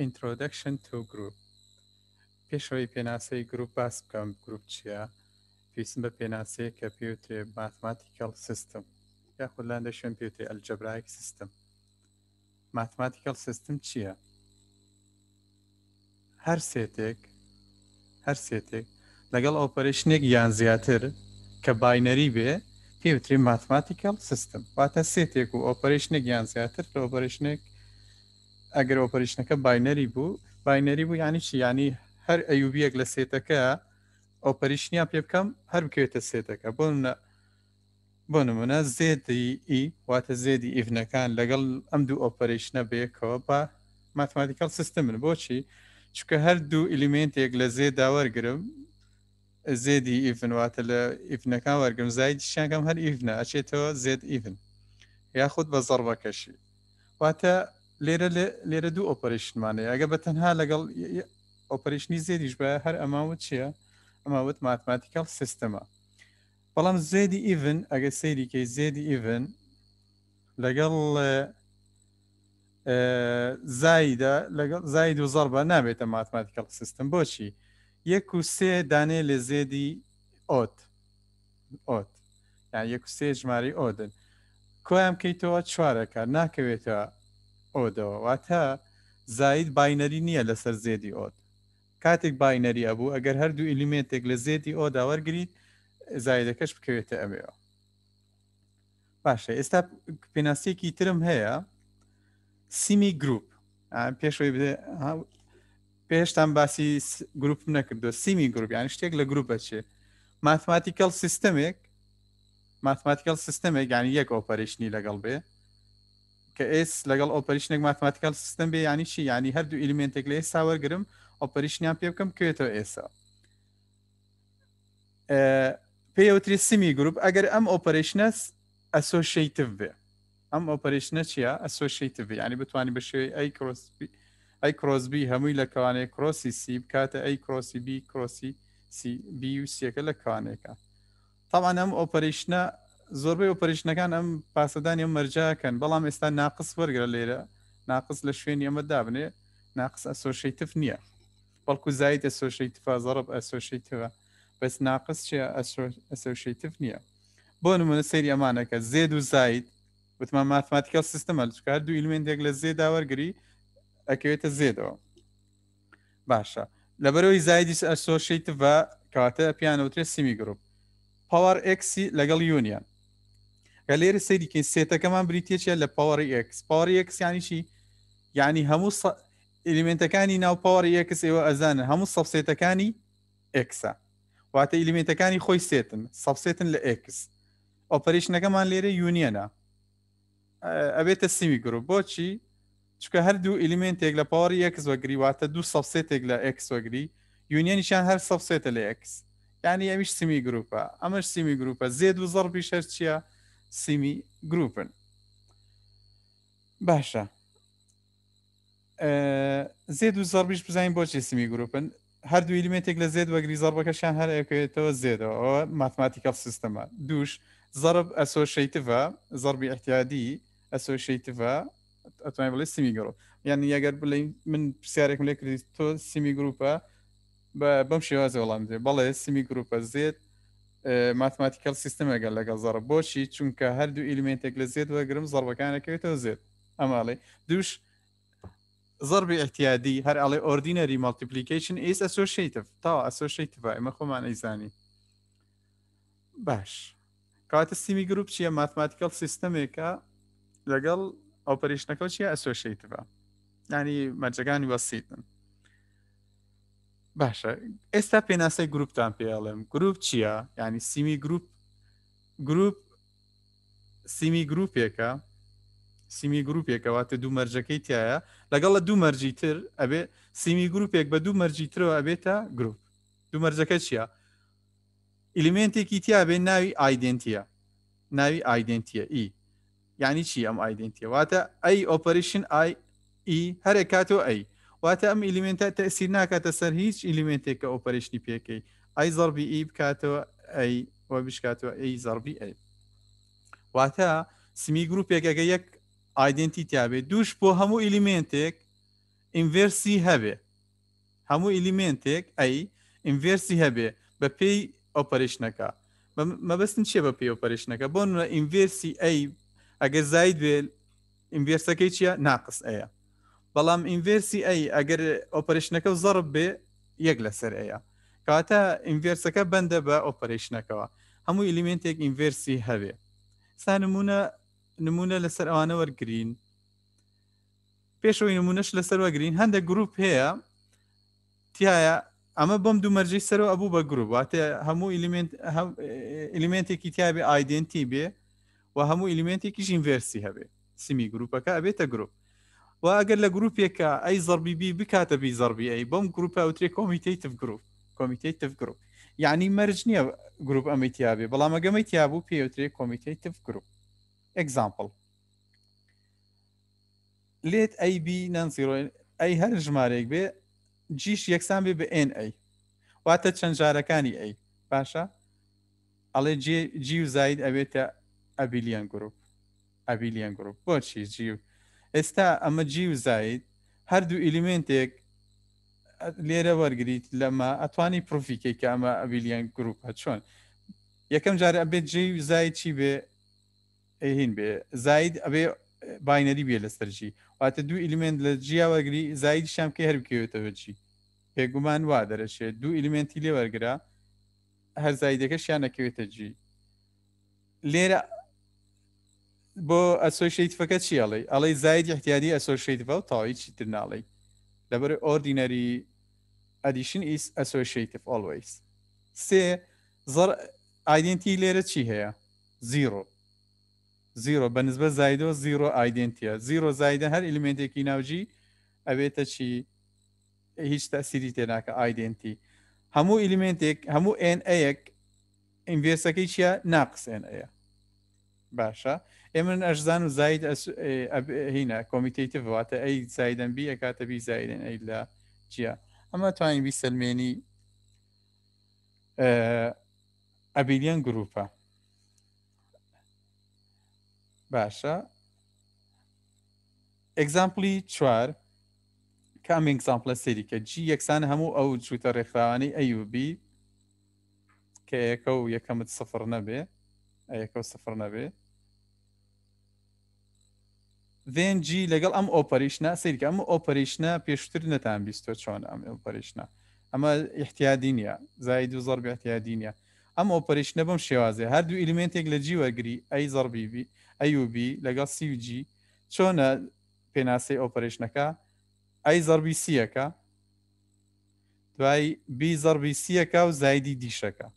ئینترۆدەکشن تۆ گروپ پێشەوەی پێناسەی گروپ باس بکەم گروپ چییە پێویستم بە پێناسەیە کە پێوترێ ماتماتیکەڵ سیستم یا خودلاندە شوێن پێوتێ ئەلجەبراایك سیستم ماتماتیکەڵ سیستم چییە هەر سێتێک هەر سێتێک لەگەڵ ئۆپەرشنێک یان زیاتر کە باینەری بێ پێوتری ماتماتیکەڵ سیستم واتە سێتێک و ئۆپەرشنێک یان زیاتر لە ئۆپەرشنێک ئەگەر ئۆپریشنەکە باینەری بوو باینەری بوو ینی چی ینی هەر ئەیوبیەک لە سێتەکە ئۆپریشنیا پێ بکەم هەر بکوێتە سێتەکە بۆ بۆ نمونە زێدی ئی واتە زێدی ئیڤنەکان لەگەڵ ئەم دوو ئۆپریشنە بێکەوە بە ماتماتیکال سیستم من بۆچی چکە هەردوو ئلیمنتێک لە زێ داوەرگرم زێدی ئیفن واتە لە ئیفنەکان وەرگم زای شانگەم هەر ئیفنە ئەچێتەوە زێد ئیفن یاخود بە زەڕبەکەشی واتە لێرە لێرە دوو ئۆپەرشنمانەیە ئەگە بە تەنها لەگەڵ ئۆپەرشنی زێریش بە هەر ئەماوت چییە ئەماوت ماتماتیکال سیستەما بەڵام زێدی ئیڤن ئەگە سەیریکەی زێدی ئیڤن لەگەڵ زایدا لەگەڵ زاید و زەڕ بە نابێتە ماتماتیکال سیستم بۆچی یەک و سێ دانێ لە زێدی ئۆت ئۆت یان یەک و سێ ژماری ئۆدن کۆیان کەیتەوە چوارەکە ناکەوێتەوە ئۆدەوە واتە زاید باینەری نییە لەسەر زێدی ئۆت کاتێک باینەری ئەبوو ئەگەر هەردوو ئلیمێتێک لە زێتی ئۆ داوەرگری زایدەکەش بکەوێتە ئەمەوە باشە ئێستا پێناسیەکی ترم هەیە سیمی گروپ پێشەوەی بدە پێشتان باسی گروپ نەکردو سیمی گروپ یان شتێک لە گروپە چێ ماتماتیکەڵ سیستمێک ماتماتیکەڵ سیستمێک یانی یەک ئۆپەرشنی لەگەڵ بێ کە ئێس لەگەڵ ئۆپەریشنێک ماتماتیکال سیستم بێ ینیشی ینی هەردوو ئلیمنتێک لە ئێستا وەرگرم ئۆپەریشنیان پێ بکەم کوێتەوە ئێسا پێوتری سیمی گروپ ئەگەر ئەم ئۆپەریشنە ئەسۆشیتف بێ ئەم ئۆپەریشنە چیە ئەسۆشیتف بێ ینی بتانی بە شێوەی ئەی کرۆسبی ئەی کرۆسبی هەمووی لە کەوانەیە کرۆسی سی بکاتە ئەی کرۆسی بی کرۆسی سی بیسیەکە لە کانێکە تاوان ئەم ئۆپەریشنە زۆربەی و پەریشنەکان ئەم پاسەدانی مەرجاکەن بەڵام ئێستا ناقص وەرگرە لێرە ناقص لە شوێنی ئەمە دابنێ ناقص ئەسۆشیتف نییە بەڵکو زایت ئەسۆشیتفا زەرب ئەسۆشیتەوە بەس ناقص چ ئەسۆشیتف نییە بۆ نمونە سەیری ئەمانەکە زێد و زایت وتمان ماتماتیکل سیستمە چکار دو ئیلمێنندێک لە زێدا وەرگری ئەکەوێتە زێدەوە باشە لەبەرەوەی زایدیس ئەسۆشیتە کەواتە پیانەوترێت سیمی گرروپ پاوار ئەکسی لەگەڵ یونیان کە لێرە سەریکەی سێتەکەمان بریتێکە لە پاوەڕی ئەکس پاوەڕی ئەکسیانیشی یعنی هەموو ئلیمنتەکانی ناو پاوەڕی ئەکس ئێوە ئەزانن هەموو سەفسێتەکانی ئەکسە واتە ئلیمنتەکانی خۆی سێتن سەفسێتن لە ئەکس ئۆپەریشنەکەمان لێرە یونیەنە ئەبێتە سیمی گرروپ بۆچی چکە هەردوو ئلیمنتێک لە پاوەڕی ئەکس وەگریواتە دوو سەفسێتێک لە ئەکس وەگری یونیەنیشان هەر سەفسێتە لە ئەکس ینی ئەمیش سیمی گرروپە ئەمەش سیمی گرروپە زێد و زەڕبی شەر چییە؟ سیمی گروپن باشە زێد و زەربیش بزانین بۆچی سیمی گروپن هەردوو ئلیمێتێک لە زێد وەگری زەربەکەشان هەر ئەکوێتەوە زێدەوە ماتماتیکەڵ سیستەما دووش زەرب ئەسۆشەیتە زەربی احتیادی ئەسۆشەیتە ئەتوانین بڵێ سیمی گەڕۆ یعنی یەگەر بڵێ من پرسیارێکم لێ کردی تۆ سیمی گروپە بەم شێوازە وەڵام دێ بەڵێ سیمی گروپە زێت ماتماتیکل سیستمەگە لەگەڵ زەڕ بۆچی چونکە هەردوو ئیلمنتێک لە زیێت وەگرم زەربەکانەکەوێتەوە زێت ئەماڵی دووش زەربی احتیادی هەر ئەڵێ ئۆردینەری مالتیپلیکیشن ئیس ئەسۆشیتف تا ئەسۆشیتە ئمە خۆمان ئەیزانی باش کاتە سیمی گروپ چییە ماتماتیکل سیستمێکە لەگەڵ ئۆپریشنەکەل چیە ئەسۆشیتەوە ینی مەرجەکانی وەسیتن باشە ئێستا پێناسەی گروپتان پێڵم گروپ چییە ینی سیمی گروپ گروپ سیمی گروپێکە سیمی گروپێکەواتە دوو مەرجەکەی تایە لەگەڵە دوو مەرجی تر ئەبێ سیمی گروپێک بە دوو مەرجی ترەوە ئەبێتە گروپ دوو مەرجەکە چییە ئلیمنتێکی تیا بێ ناوی ئایدنتیە ناوی ئایدنتیە ئی یعنی چی ئەم ئایدنتیە واتە ئەی ئۆپەریشن ئای ئی هەرێک کاتۆ ئەی واتە ئەم ئلیمنتە تەسیر ناکاتە سەر هیچ ئلیمنتێک کە ئۆپەرشنی پێکەی ئای زەربی ئی بکاتەوە ئەی وە بشکاتەوە ئەی زەربی ئەی واتە سمی گرروپێکەکە یەک ئایدنتیتیابێ دووش بۆ هەموو ئلیمنتێک ئینڤرسی هەبێ هەموو ئلیمنتێک ئەی ئینڤرسی هەبێ بە پێی ئۆپەرشنەکە مەبستن چێ بە پێی ئۆپەرشنەکە بۆ نە ئینڤرسی ئەی ئەگەر زایید بێ ئینڤرسەکەی چیە ناقص ئەیە بەڵام ئینڤێرسی ئەی ئەگەر ئۆپەرشنەکە زەڕ بێ یەک لەسەر ئەیە کاتە ئینڤێرسەکە بەندە بە ئۆپەرشنەکەەوە هەموو ئلیمنتێک ئینڤێرسی هەبێ سا نمونە نمونە لەسەر ئەوانە وەرگین پێشەوەی نمونەش لەسەر وەگرین هەندە گروپ هەیە تایە ئەمە بەم دوو مەرجی سەرەوە ئەبوو بە گروپ واتە هەموو ئلیمنتێکی تیاابێ ئایدنتی بێ و هەموو ئلیمنتێکی ژینڤێرسی هەبێ سیمی گروپەکە ئەبێتە گروپ و ئەگەر لە گرروپێکە ئەی زەربیبی بکاتە بی زەربی ئەی بەم گروپ ئەوترێ کۆمیتەی تف گروپ کۆمیتەی تف گروپ یعنی مەرج نییە گروپ ئەمەی تیاابێ بەڵام ئەگەمەی تیابوو پێوترێ کۆمیتەی تف گروپ ئەگزامپل لێت ئەی بی نانسیڕۆین ئەی هەر ژمارێک بێ جیش یەکسان بێ بە ئN ئەی واتە چەند جارەکانی ئەی باشە ئەڵێ جی و زاید ئەوێتە ئەبیلیان گروپ ئەبیلیان گروپ بۆچی جی و ئێستا ئەمە جیو زایت هەردوو ئلیمنتێک لێرە وەرگیت لەمە ئەتوانی پرۆفیکێک کە ئەمە ئەویلیان گروپە چۆن یەکەم جارە ئەبێت جی زای چی بێ هین بێ زاید ئەبێ باینەری بێ لە سەرجی واتە دوو ئلیمنت لە جیاوەگری زاید شامکە هەرکەوێتەوە چی پێگومان وا دەرەشێت دوو ئلیمنتی لێ وەرگرا هەر زایدەکە شیانەکەوێتە جی لێرە بۆ ئەسۆشیتفەکە چیڵی ئەڵی زاید احتیادی ئەسۆشیتفە و تاوی چی تر ناڵی لەبەر ئۆردینەری ئەدیشن ئیس ئەسۆشیتف ئۆلویس سێ زەر ئایدنتی لێرە چی هەیە زیرۆ زیرۆ بەنسبە زایدۆ زیرۆ ئایدنتیە زیرۆ زایدە هەر ئلیمنتێکی ناوجی ئەوێتە چی هیچ تەسیری تێناکە ئایدنتی هەموو ئلیمنتێک هەموو ئNەیەک ئینڤێسەکەی چیە ناقسێن ئەیە باشە. ئێمن ئەشزان و زاید هینە کۆمیتیتە بواتە ئەی زایدەن بی ئەکاتە بی زایدن ئەی لە چییە ئەمە توانین بی سلمێنی ئەبیلیان گروپە باشە ئەگزامپلی چوار کام ئەگزامپلە سەریکە جی یەکسان هەموو ئەو جوتە ڕێکخراوانی ئەیوبی کە یەکە و یەکەمت سفر نەبێ یەکە و سفر نەبێت ڤێنجی لەگەڵ ئەم ئۆپەریشنە سریکە ئەم ئۆپەریشنە پێشتر نەتان بیستۆ چۆن ئەم ئۆپەریشنە ئەمە احتیادی نیە زای دو زەرب احتیادی نیە ئەم ئۆپەریشنە بەم شێوازێ هەردوو ئلیمنتێک لە جی وەرگری ئەی زەربیبی ئەیوبی لەگەڵ سیG چۆنە پێناسی ئۆپەریشنەکە ئەی زەربی سیەکە دوای بی زەربی سیەکە و زایدی دیشەکە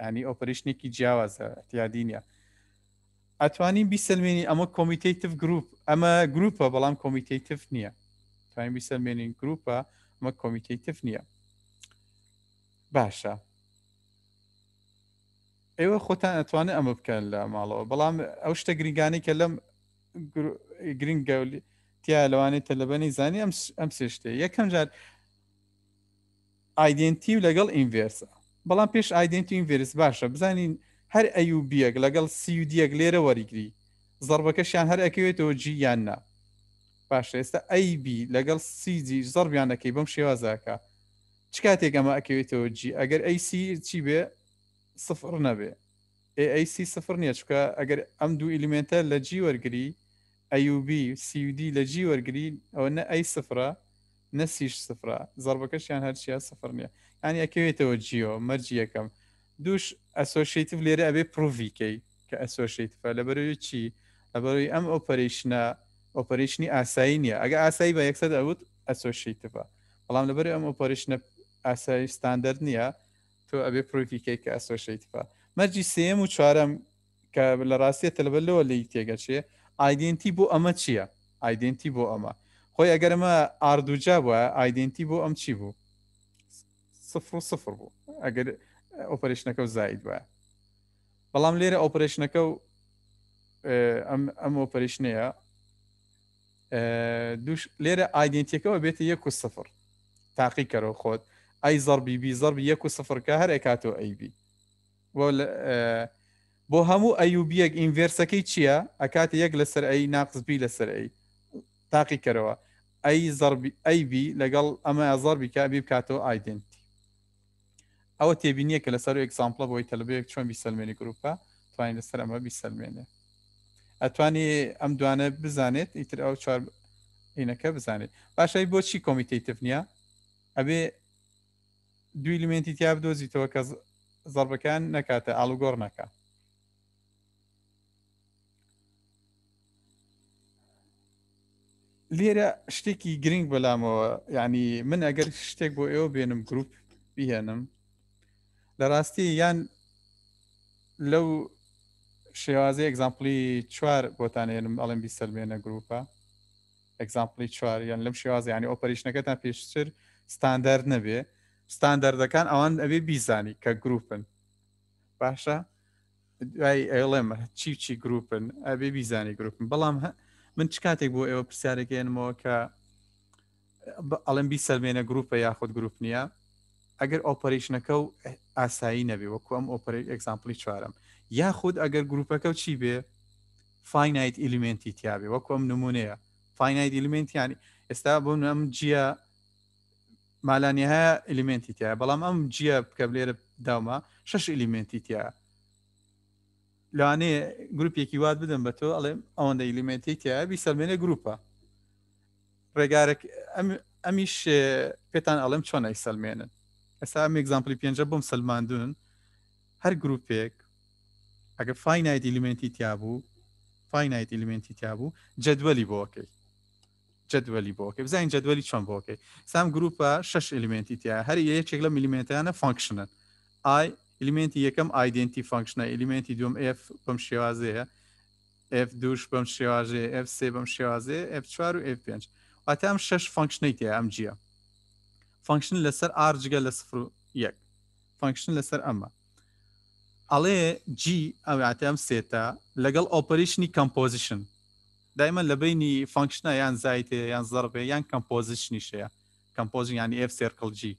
ینی ئۆپریشنێکی جیاوازە احتیادی نیە ئەتوانین بیسەلمێنی ئەمە کۆمیتیتف گروپ ئەمە گروپە بەڵام کۆمیتیتف نییە توانین بیسەلمێنین گروپە ئەمە کۆمیتیتف نییە باشە ئێوە خۆتان ئەتوانێت ئەمە بکەن لە ماڵەوە بەڵام ئەو شتە گرنگانی کە لەم گرنگگەولی تیا لەوانێت تەلبەنی زانی ئەم سێشتێ یەکەم جار ئایدنتی و لەگەڵ ئینڤێرسە بەڵام پێش ئایدنتی ئینڤێرس باشە بزانین هەر ئەیوبیەک لەگەڵ سیودیەک لێرە وەریگری زربەکەشیان هەر ئەکەوێتەوە جییان نا باش ئێستا ئەیبی لەگەڵ سیجی زربیانەکەی بەم شێوازاکە چ کاتێک ئەمە ئەکەوێتەوە جی ئەگەر ئەیسی چی بێ سفر نەبێ ئەیC سفر نییە چکە ئەگەر ئەم دوو ئلیمنتە لە جی وەرگری ئەیوبی سیودی لە جی وەرگری ئەوە نە ئەی سفرە نەسیش سفرە زربەکەشیان هەرچیە سفر نییە ئەنی ئەکەوێتەوە جیۆ مەرجی یەکەم دووش ئەسۆشیتیف لێرە ئەبێ پرۆڤیکەی کە ئەسۆشیتفە لە بەروی چی لە بەروی ئەم ئۆپەریشنە ئۆپەریشنی ئاسایی نییە ئەگە ئاسایی بە یەکسەد ئەوت ئەسۆشیتفە بەڵام لەبەر ئەم ئۆپەریشنە ئاسایی ستاندەر نییە تۆ ئەبێ پرۆفیکەی کە ئەسۆشیتفە مەرجی سێم و چوارەم کە لە ڕاستی تەلبەرەوە لی تێگەچێ ئایدنتی بۆ ئەمە چییە؟ ئایدنتی بۆ ئەمە خۆی ئەگەرمە ئاردوجا بووە ئایدنتی بۆ ئەم چی بوو؟ سفر و سفر بوو ئەگەر ئۆپریشنەکە و زاید وە بەڵام لێرە ئۆپریشنەکە و ئەم ئۆپریشنەیە دوش لێرە ئایدنتیەکەەوە بێتە یەک و سفر تاقی کەەوە خۆت ئەی زەربی بی زەرب یەک و سفرکە هەر ئەکاتەوە ئەیبی بۆ هەموو ئەیوبیەک ئینڤێرسەکەی چییە؟ ئەکاتە یەک لەسەر ئەی ناقزبی لەسەر ئەی تاقی کەرەوە ئەی ئەیبی لەگەڵ ئەمە ئەزەربی کابی بکاتەوە ئایدنت ئەوە تێبینیە کە لەسەر ئەکسامپلە بۆی تەلبەیەک چۆن بیسەلمێنی گروپە توانین لەسەر ئەمە بیسەلمێنێ ئەتوانی ئەم دوانە بزانێت ئیتر ئەو چوار عینەکە بزانێت باشایی بۆچی کۆمیتەی تفنیە ئەبێ دوی لیمنتی تیا بدۆزیتەوە کە زەربەکان نەکاتە ئالوگۆڕ نەکە لێرە شتێکی گرنگ بەلامەوە ینی من ئەگەر شتێک بۆ ئێوە بێنم گروپ بهێنم لە ڕاستی یان لەو شێوازی ئەگزامپلی چوار بۆتانێنم ئەڵم بیسەلمێنە گروپە ئەگزامپلی چوار یان لەم شێوازی ینی ئۆپەریشنەکەتان پێشتر ستاندەر نەبێ ستاندەردەکان ئەوان ئەبێ بیزانی کە گروپن باشە ئەڵێمە چی چی گروپن ئەبێ بیزانی گروپن بەڵام من چ کاتێک بۆ ئێوە پرسیارێکێنمەوە کە ئەڵم بی سەلمێنە گروپە یاخود گروپ نییە ئەگەر ئۆپەریشنەکە و ئاسایی نەبێ وەکو ئەم ئۆپەری ئەگزامپلی چوارم یا خود ئەگەر گروپەکە چی بێ فاینایت ئلیمنتی تیاابێ وەکو ئەم نمونەیە فاینایت ئلیمنتیانی ئێستا بوون ئەم جیە مالانی هەیە ئلیمنتی تایە بەڵام ئەم جیە بکە لێرە داوما شش ئلیمنتی تایە لاانێ گروپێکی وات بدەم بە تۆ ئەڵێ ئەوەندە ئلیمنتی تایە بیسەلمێنێ گروپە ڕێگارێک ئەمیش پێتان ئەڵم چۆن ئەیسەلمێنن ئەستا ئەم ئەگزامپلی پێنجە بۆم سلماندون هەر گروپێک ئەگە فاینایت ئلیمنتی تیابوو فاینایت ئلیمنتی تیابوو جدوەلی بۆکەی جدوەلی بۆکە بزین جدوەلی چۆن بۆکەی سام گروپە شش ئلیمنتی تیا هەر یەکێک لە میلیمنتیانە فانکشنن ئای ئلیمنتی یەکەم ئایدنتی فانکشنە ئلیمنتی دوم F بەم شێوازەیە F دوش بەم شێواژێ F سێ بەم شێوازێ F4 و F5 ئاتام شش فانکشنەی تیا ئەم جیە فانکشن لەسەر ئارجگە لە سفر و یەک فانکشن لەسەر ئەمە ئەڵێ جی ئەواتەم سێتە لەگەڵ ئۆپریشنی کمپۆزیشن دایمە لە بینی فانکشنە یان زایتێ یان زەربێ یان کمپۆزیشنی شەیە کمپۆزی ینی F سرکلجی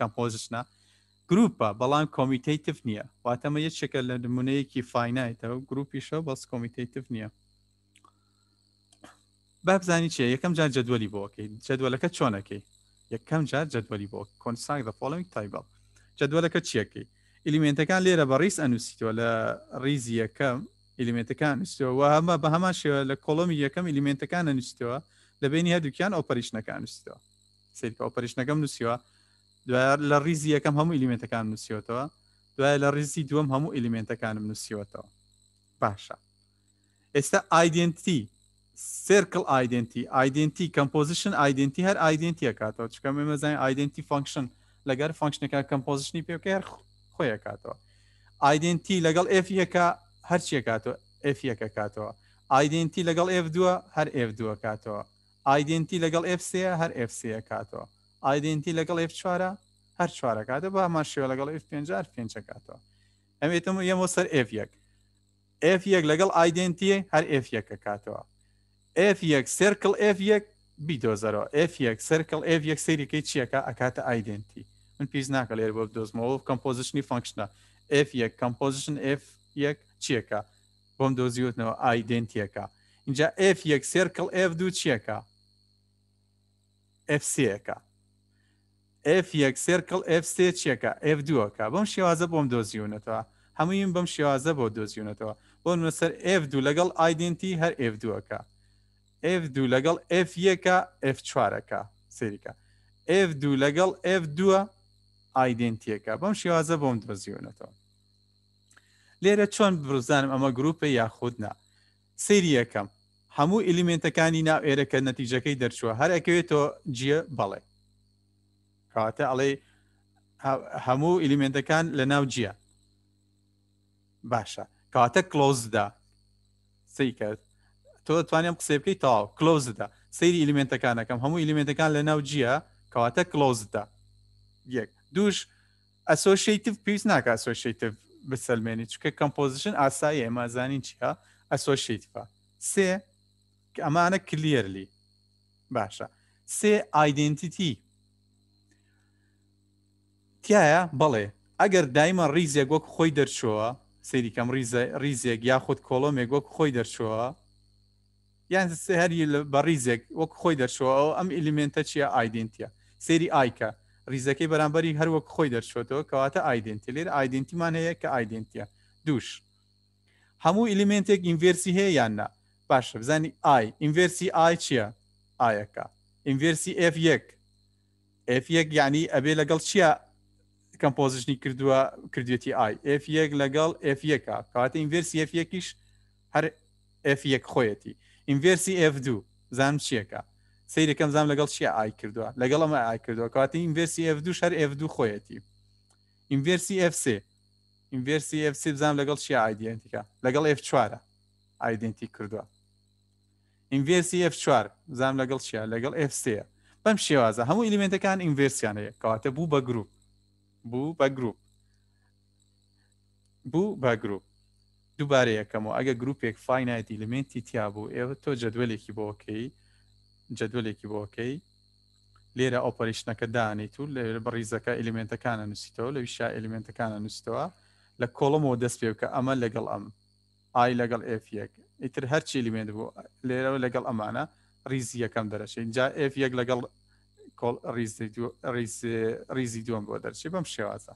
کمپۆزیشنە گروپە بەڵام کۆمیتیتف نییە واتەمە یەکێکە لە نمونەیەکی فینایتەوە گروپیشە بەس کۆمیتیتف نییە بابزانی چیە یەکەم جان جدوەلی بۆکەی جدوەلەکە چۆنەکەی یەکەم جار جدوەلی بۆ کۆنساک دە فۆڵەمی تایبڵ جدوەلەکە چیەکەی ئلیمنتەکان لێرە بە ڕیس ئەنووسیتەوە لە ریزی یەکەم ئلیمنتەکان نووسیتەوە و هەمە بە هەمان شێوە لە کۆڵۆمی یەکەم ئلیمنتەکان نووسیتەوە لە بینی هەردووکیان ئۆپەریشنەکان نووسیتەوە سریکە ئۆپەریشنەکەم نووسیوە دوای لە ریزی یەکەم هەموو ئلیمنتەکان نووسیوەتەوە دوای لە ریزی دووەم هەموو ئلیمنتەکانم نووسیوەتەوە باشە ئێستا ئایدنتی سرکل ئایدنتی ئایدنتی کمپۆزیشن ئایدنتی هەر ئایدنتیە کاتەوە چکە مەزانین ئایدنتی فانکشن لەگەر فانکشنەکە کمپۆزیشنی پێکە خۆیە کاتەوە ئایدنتی لەگەڵ F1ەکە هەرچیە کاتەوە F1ەکە کاتەوە ئایدنتی لەگەڵ F دووە هەر F دووە کاتەوە ئایدنتی لەگەڵ Fسەیە هەر Fسەیە کاتەوە ئایدنتی لەگەڵ F چوارە هەر چوارە کاتە بە هەمان شێوە لەگەڵ F پێنجار پێنجە کاتەوە ئەمێتم یەمە سەر F1 F1 لەگەڵ ئایدنتیە هەر F1ەکە کاتەوە F1 سرکل F1 بیدۆزەرەوە F1 سرکل F1 سریەکەی چیەکە ئەکاتە ئایدنتی من پێز ناکە لێر بۆ دۆزمەوە کمپۆزیشنی فانکشنە F1 کمپۆزیشن F1 چیەکە بۆم دۆزیوتنەوە ئایدنتیەکە اینجا F1 سرکل F2 چیەکە F3ەکە F1 سرکل F3 چیەکە F2ەکە بەم شێوازە بۆم دۆزیونەتەوە هەمووییم بەم شێوازە بۆ دۆزیونەتەوە بۆ نوەسەر F2 لەگەڵ ئایدنتی هەر F2ەکە F دوو لەگەڵ F یەکە F چوارەکە سریکە F دوو لەگەڵ F دووە ئایدنتیەکە بەم شێوازە بۆم دۆزیونەتەوە لێرە چۆن بزانم ئەمە گروپە یاخودنا سری یەکەم هەموو ئلیمنتەکانی ناو ئێرەکە نەتیجەکەی دەرچووە هەر ئەکەوێتەوە جیە بەڵێ کاتە ئەڵێ هەموو ئلیمنتەکان لە ناو جیە باشە کاتە کلۆزدا سی کرد تۆ توانیم قسێ بکەی تاو کلۆزدا سەیری ئلیمنتەکانەکەم هەموو ئلیمنتەکان لە ناو جیە کەواتە کلۆزدا یەک دوش ئەسۆشیتیف پێویست ناکە ئەسۆشیتیف بسەلمێنی چکە کمپۆزیشن ئاسایی ئێمازانین چیە ئەسۆشیتیفە سێ ئەمانە کلێرلی باشە سێ ئایدنتیتی تایە بەڵێ ئەگەر دایمە ریزێک وەک خۆی دەرچووە سریکەم ریزێک یاخود کۆلۆمێک وەک خۆی دەرچووە یان هەری بە ریزێک وەک خۆی دەرشەوە ئەو ئەم ئلیمنتە چیە ئایدنتیە سری ئایکە ریزەکەی بەرامبەری هەروەک خۆی دەرشێتەوە کەواتە ئایدنتی لێر ئایدنتیمان هەیە کە ئایدنتیە دووش هەموو ئلیمنتێک ئینڤرسی هەیە یاننا باشە بزانی ئای ئینڤرسی ئای چییە ئایەکە ئینڤرسی F1 F1 یعنی ئەبێ لەگەڵ چییە کەمپۆزیشنی کردووە کردێتی ئای F1 لەگەڵ F1 کاتە ئینڤرسی F1کیش هەر F1 خۆیەتی ئینڤرسی F2 زانم چیەکە سی دەکەم زانام لەگەڵ چی ئای کردووە لەگەڵ ئەمە ئای کردووە کاتی ئینڤرسی F2 شەر F2 خۆیەتی ئینڤرسی F3 ئینڤرسی F3 بزانام لەگەڵ چی ئایدنتیکە لەگەڵ F چوارە ئایدنتی کردووە ئینڤرسی F چوار زانام لەگەڵ چیە لەگەڵ F3 بەم شێوازە هەموو ئلیمنتەکان ئینڤرسیان هەیە کەواتە بوو بە گروپ بوو بە گروپ بوو بە گروپ دووبارە یەکەمەوە ئەگە گرروپێک فاینایت ئلیمنتی تیابوو ئێوە تۆ جدولێکی بۆکەی جدولێکی بۆکەی لێرە ئۆپەریشنەکە دانیت و لێرە بە ڕیزەکە ئلیمنتەکانە نووسیتەوە لە ویشا ئلیمنتەکانە نووسیتەوە لە کۆڵمەوە دەست پێ کە ئەمە لەگەڵ ئەم ئای لەگەڵ ئفیەک ئیتر هەرچی ئلیمنت بوو لێرەوە لەگەڵ ئەمانە ریزی یەکەم دەرەشی اینجا ئفیەک لەگەڵ ریزی دووەم بۆ دەرچی بەم شێوازە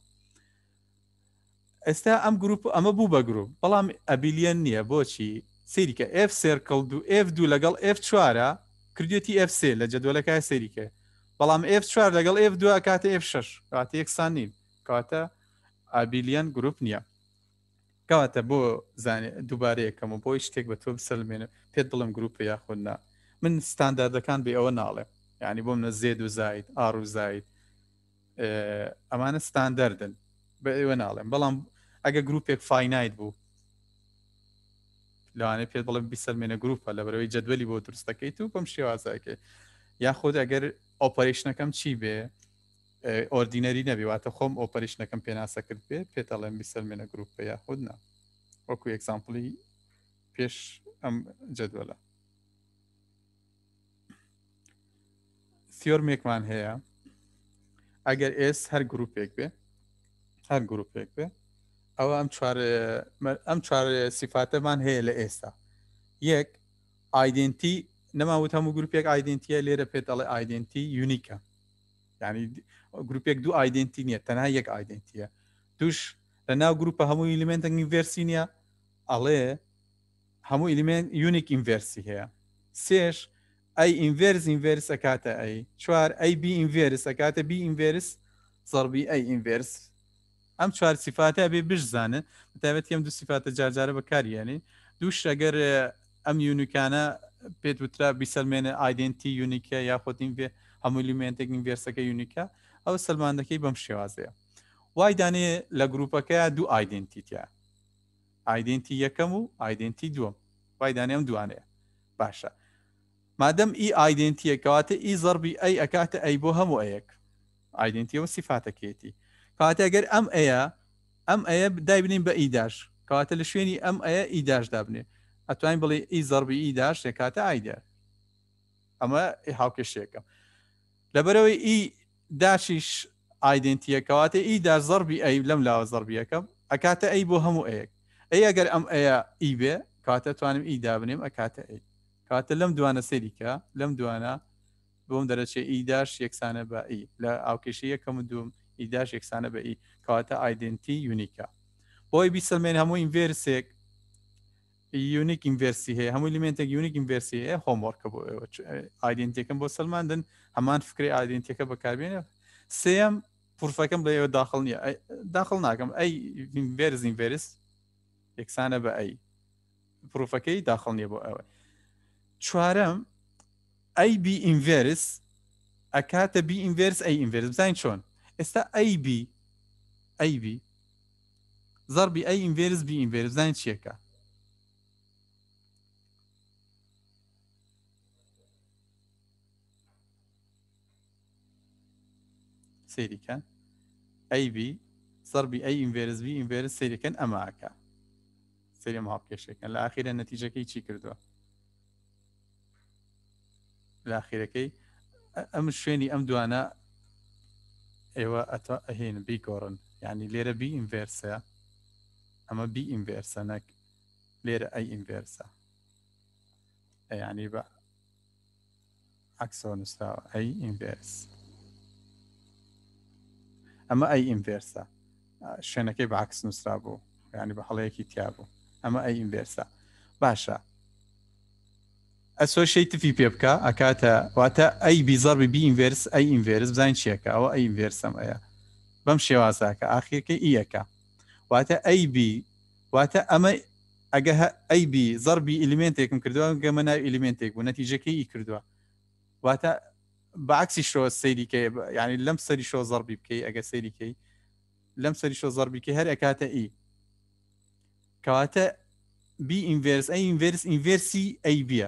ئێستا ئەم گروپ ئەمە بوو بە گروپ بەڵام ئەبیلیەن نییە بۆچی سریکە F سرکل دو F دو لەگەڵ F چوارە کردێتی FC لە جدولەکە سریکە بەڵام F چوار لەگەڵ F دو کاتە F شش کاتە یەکسان نین کاتە ئابیلیەن گروپ نییە کەواتە بۆ دووبارەیەکەم و بۆی شتێک بە تۆ بسەلمێنە پێت بڵم گروپە یاخودنا من ستانداردەکان بێ ئەوە ناڵێ ینی بۆم نە زێد و زایت ئار و زایت ئەمانە ستاندەردن بە ئێوە ناڵێم بەڵام ئەگە گرروپێک فینایت بوو لەوانێ پێت بڵم بیسەلمێنە گرروپە لە بەرەوەی جدولی بۆ درستەکەیت و بەم شێوازاکە یا خۆت ئەگەر ئۆپەرشنەکەم چی بێ ئۆردینەری نەبیواتە خۆم ئۆپەرشنەکەم پێناسە کرد بێ پێتەڵێم بیسەلمێنە گرروپە یا خودود نا وەکو ئەکسامپلی پێش ئەم جدوەلە سیۆرمێکمان هەیە ئەگەر ئێس هەر گرروپێک بێ هەر گروپێک بێ ئەوە ئەم ئەم چوار سیفاتەمان هەیە لە ئێستا یەک ئایدنتی نەماوت هەموو گروپێک ئایدنتیە لێرە پێت ئەڵێ ئایدنتی یونیکە ینی گروپێک دوو ئایدنتی نیە تەنها یەک ئایدنتیە توش لە ناو گروپە هەموو ئلیمنتنگی ڤرسینیا ئەڵێ هەموو ئلیمنت یونیک ئینڤرسی هەیە سێش ئەی ئینڤرز ئینڤرس ئەکاتە ئەی چوار ئەی بی ئینڤێرس ئەکاتە بی ئینڤێرس زەربی ئەی ئینڤرس ئەم چوار سیفاتە ئەبێ بشزانن بەتابەت ئەم دو سیفاتە جارجارە بەکاریێنی دووش ئەگەر ئەم یونیکانە پێت وترا بیسەلمێنە ئایدنتی یونیکە یاخۆتیم بێ هەمولیمێنتێکین ڤێرسەکە یونیکە ئەو سلماندەکەی بەم شێوازەیە وای دانێ لە گروپەکە دوو ئایدنتیتە ئایدنتی یەکەم و ئایدنتی دووەم وای دانێم دوانەیە باشە مادەم ئی ئایدنتیەکەواتە ئی زەربی ئەی ئەکاتە ئەی بۆ هەموو ئەیەک ئایدنتیەوە سیفاتەکێتی کاتە ئەگەر ئەم ئەیە ئەم ئەیە دایبنین بە ئیداش کەواتە لە شوێنی ئەم ئەیە ئیداش دابنێ ئەتوانین بڵێ ئی زەربی ئیداش کاتە ئایدە ئەمە هاوکەشێکم لەبەرەوەی ئی داشیش ئایدنتیەکەواتە ئیدا زەربی ئەی لەم لاوە زەربیەکەم ئەکاتە ئەی بۆ هەموو ئەیەک ئەی ئەگەر ئەم ئەیە ئی بێ کاتە توانم ئی دابنێم ئەکاتە ئەی کاتە لەم دوانە سەریکە لەم دوانە بۆم دەرەچێ ئیداش یەکسانە بە ئی لە ئاوکێشی یەکەم دوم ئیداش یەکسانە بە ئی کەواتە ئایدنتی یونیکە بۆی بیسەلمێن هەموو ئینڤێرسێک یونیک ئینڤرسی هەیە هەموو لیمنتێک یونیک ئینڤرسی هەیە هۆمۆرکە بۆ ئێوە ئایدنتێکم بۆ سلماندن هەمان فکری ئایدنتەکە بەکاربیێنە سم پرفەکەم لە ئێوە داخل نییە داخل ناکەم ئەی ڤێرز ئینڤێرس یەکسانە بە ئەی پرۆفەکەی داخل نییە بۆ ئەوە چوارەم ئەی بی ئینڤێرس ئەکاتە بی ئینڤێرس ئەی ئینڤێرس بزانین چۆن ئێستا ئەیبی ئەیبی زەربی ئەی ئینڤێرز بی ئینڤێرز زانین چیەکە سەیریکە ئەیبی سەربی ئەی ئینڤێرز بی ئینڤێرز سەیرەکەن ئەماکە سری ماڵپێشەکەن لە ئاخیرە نەتیجەکەی چی کردووە لاخیرەکەی ئەم شوێنی ئەم دوانە ايوا اتا هين بي كورن يعني ليرا بي انفيرسا اما بي انفيرسا نك ليرا اي انفيرسا يعني بقى عكسون ساو اي انفيرس اما اي انفيرسا شنكي بعكس نصرابو يعني بحاليكي تيابو اما اي انفيرسا باشا ئەسۆشیت VP بکە ئەکاتە واتە ئەی بیزەڕبی بی ئینڤێرس ئەی ئینڤێرس بزانین چیەکە ئەوە ئەی ئینڤێرسم ئەیە بەم شێوازاکە ئاخیرکە ئیەکە واتە ئەی بی واتە ئەمە ئەگە ئەی بی زەربی ئلیمنتێکم کردووە گەمە ناو ئلیمنتێک بوو نەتیجەکەی ئی کردووە واتە بەعکسی شۆ سەیریکە ینی لەم سەری شۆ زەربی بکەی ئەگە سەیریکەی لەم سەری شۆ كي هر اكاتا اي كواتا بي انفيرس اي انفيرس انفيرسي اي بي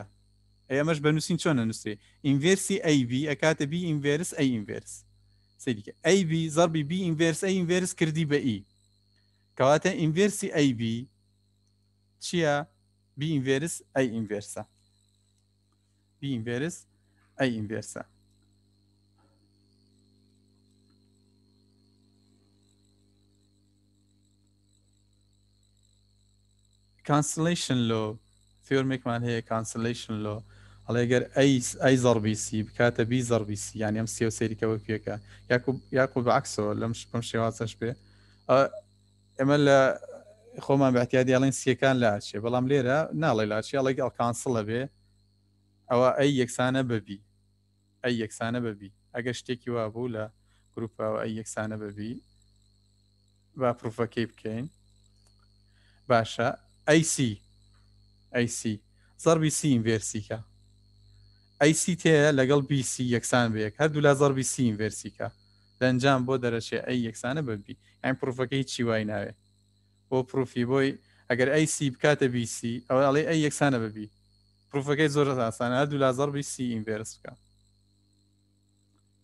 ئەمەش بنووسین چۆنە نووسێ ئینڤێرسی ئەیB ئەکاتە بی ئینڤێرس ئە ئینڤێرس سریکە AB زەربی بی ئینڤێرس ئە ئینڤێرس کردی بە ئی e. کەواتە ئینڤێرسی ئەیB چییە بی ئینڤێرس ئە ئینڤێرسە بی ئینڤێرس ئە ئینڤێرسە لۆ فێرمێکمان هەیە کانسلیشن لۆ ئەڵێگەر ئەی زەربیسی بکاتە بی زەربیسی یان ئەم سێ و سەریکەوە کوێکە یاکو بەعکسەوە لەم پم شێوازەش بێ ئێمە لە خۆمان بەاحتیادیاڵین سیەکان لاچێ بەڵام لێرە ناڵی لاچی ئەڵێک ئەڵکانسڵە بێ ئەوە ئەی یەکسانە بەبی ئەی یەکسانە بەبی ئەگە شتێکی وابوو لە گروپە و ئەی یەکسانە بەبی با پرۆفەکەی بکەین باشە ئەیسی ئەیسی زەربی سی ئینڤێرسیکە ئەیCT لەگەڵ BC یەکسان بەیەک هەر 2020 ڤرسیکە دەنجام بۆ دەرەچێ ئەی یەکسانە بەبی ئەم پرۆفەکەی چی وای ناوێ بۆ پروفی بۆی ئەگەر ئەیC بکاتە BC ئەوە ئەڵێ ئەی یەکسانە ببی پروفەکەی زۆر ئاسانە 2020 ئینڤێرس بکە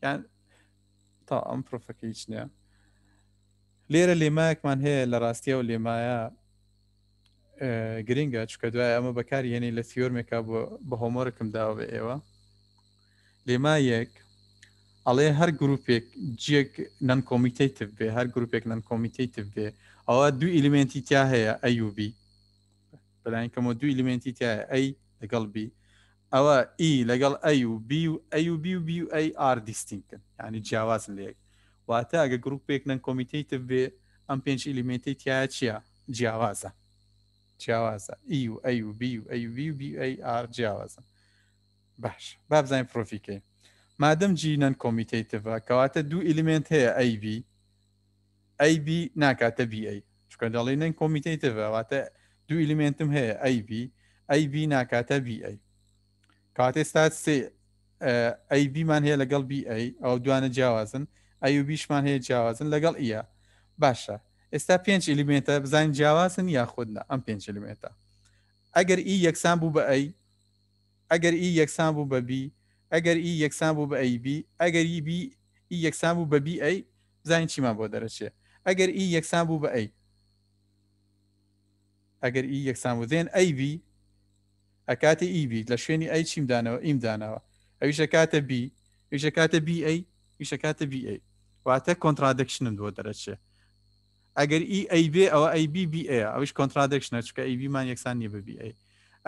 یان تا ئەم پرۆفەکەی چنە لێرە لێمایەکمان هەیە لە ڕاستیە و لێمایە گرینگە چکە دوای ئەمە بەکاری هێنی لە تیۆرمێکا بە هۆمۆرەکەم داوە بە ئێوە لێما یەک ئەڵێ هەر گروپێک جیەک نەن کۆمیتیتف بێ هەر گروپێک نەن کۆمیتیتف بێ ئەوە دوو ئلیمنتی تیا هەیە ئەیوبی بەلاینکەمەوە دوو ئلیمنتی تیا ئەی لەگەڵ بی ئەوە ئی لەگەڵ ئەی و بی و ئەی و بی و بی و ئەی ئار دیستینکن ینی جیاوازن لەیەک واتە ئەگە گروپێک نەن کۆمیتیتف بێ ئەم پێنج ئلیمنتی تیا چییە جیاوازە جیاوازە ئی و ئەی و بی و ئەی و بی و بی ئەی ئار جیاوازە باش بابزانین پرۆفیکەی مادەم جینەن کۆمیتەیتەوە کەواتە دوو ئلیمنت هەیە ئەیB ئەیB ناکاتە بی چکە دەڵی نەن کۆمیتەیتەوەواتە دوو ئلیمنتم هەیە ئەیB ئەیB ناکاتە بی کاتێ ستا سێ ئەیBمان هەیە لەگەڵ بی ئەو دوانە جیاوازن ئەیوبیشمان هەیە جیاوازن لەگەڵ ئە باشە ئێستا 5 ئلیمێتە بزانین جیاوازن یا خودنا ئەم 5 ئلیمێتە ئەگەر ئی یەکسان بوو بە ئەی ئەگەر ئی یەکسان بوو بە بی ئەگەر ئی یەکسان بوو بە ئەیبی ئەگەر بی ئی یەکسان بوو بە بی ئەی زانین چیمان بۆ دەرەچێ ئەگەر ئی یەکسان بوو بە ئەی ئەگەر ئی یەکسان بوو دێن ئەیبی ئەکاتی ئیبی لە شوێنی ئەی چیمدانەوە ئیمدانەوە ئەویشە کاتە بی ویشە کاتە بی ئەی ویشە کاتە بی ئەی واتە کۆنترادەکشنم دووە دەرەچێت ئەگەر ئی ئەیB ئەوە ئەیBBA ئەوش کۆنترادێکشنە چکە ئەیBمان یەکسان نیە بەBA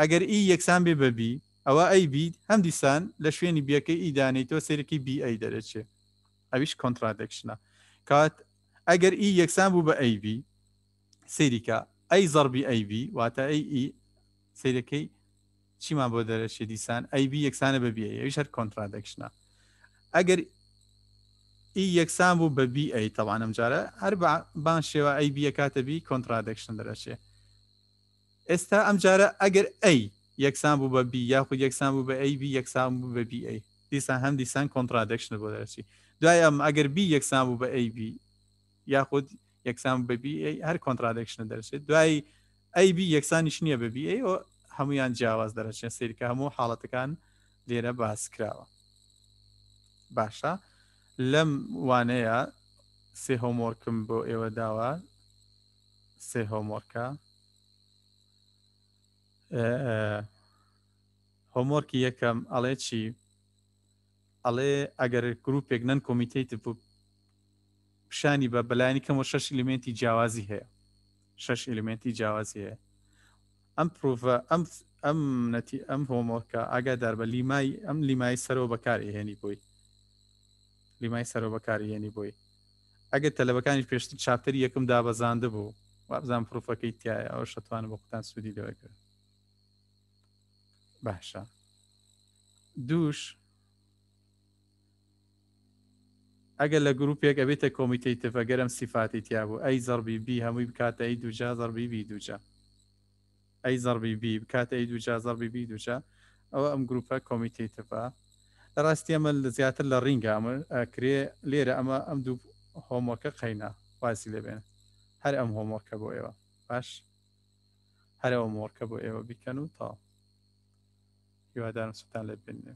ئەگەر ئی یەکسان بێ بەبی ئەوە ئەیB هەم دیسان لە شوێنی بیەکەی ئیدانیتەوە سێرەکی BA دەرەچێ ئەویش کۆنترادێکشنە کات ئەگەر ئی یەکسان بوو بە ئەیB سریکە ئەی زەربی ئەیB واتە ئەی سیرەکەی چیمان بۆ دەرەچێ دیسان ئەیB یەکسانە بەبی ئەویش هەر کۆنترادێکشنە ئەگەر ئی یەکسان بوو بە بی ئەی تەوانم جارە هەر بان شێوە ئەی بی کاتەبی کۆنترادێکشن دەرەچێ ئێستا ئەم جارە ئەگەر ئەی یەکسان بوو بە بی یاخو یەکسان بوو بە ئەیبی یەکسان بوو بە بی ئەی دیسان هەم دیسان کۆنترادێکشن بۆ دەرەچی دوای ئەم ئەگەر بی یەکسان بوو بە ئەیبی یاخود یەکسان بەبی هەر کۆنترادێکشن دەرسێت دوای ئەیبی یەکسانیش نییە بەبی ئەی هەمویان جیاواز دەرەچێت سریکە هەموو حاڵەتەکان لێرە باس کراوە باشە؟ لەم وانەیە سێ هۆمۆرکم بۆ ئێوە داوە سێ هۆمۆرکە هۆمۆرکی یەکەم ئەڵێ چی ئەڵێ ئەگەر گرروپێک نەن کۆمیتیت بوو پیشانی بە بەلایانی کەمەوە شش ئلیمنتی جیاوازی هەیە شش ئلیمنتی جیاوازی هەیە ئەم پرۆڤە ئەم ئەم نەتی ئەم هۆمۆرکە ئاگادار بە لیمای ئەم لیمای سەرەوە بەکارهێنی بووی لیمای سەرۆ بەکارهێنی بۆی ئەگە تەلەبەکانی پێشتر چاپتەر یەکم دابەزاندە بوو وابزان پرۆفەکەی تایە ئەوە شەتوانە بۆ قوتان سوودی لەوە کرد باشە دووش ئەگەر لە گرروپێک ئەبێتە کۆمیتەی تفەگەرم سیفاتی تیابوو ئەی زەربی بی هەمووی بکاتە ئەی دوجا زەربی بی دوجا ئەی زەربی بی بکاتە ئەی دوجا زەربی بی دوجا ئەوە ئەم گروپە کۆمیتەی تفە لە ڕاستی ئەمە لە زیاتر لە ڕینگە ئەمە کرێ لێرە ئەمە ئەم دوو هۆمۆکە قەینا واسی لەبێن هەر ئەم هۆمۆکە بۆ ئێوە باش هەرەوە مۆرکە بۆ ئێوە بیکەن و تا هیوادارم سوتان لە بێنێ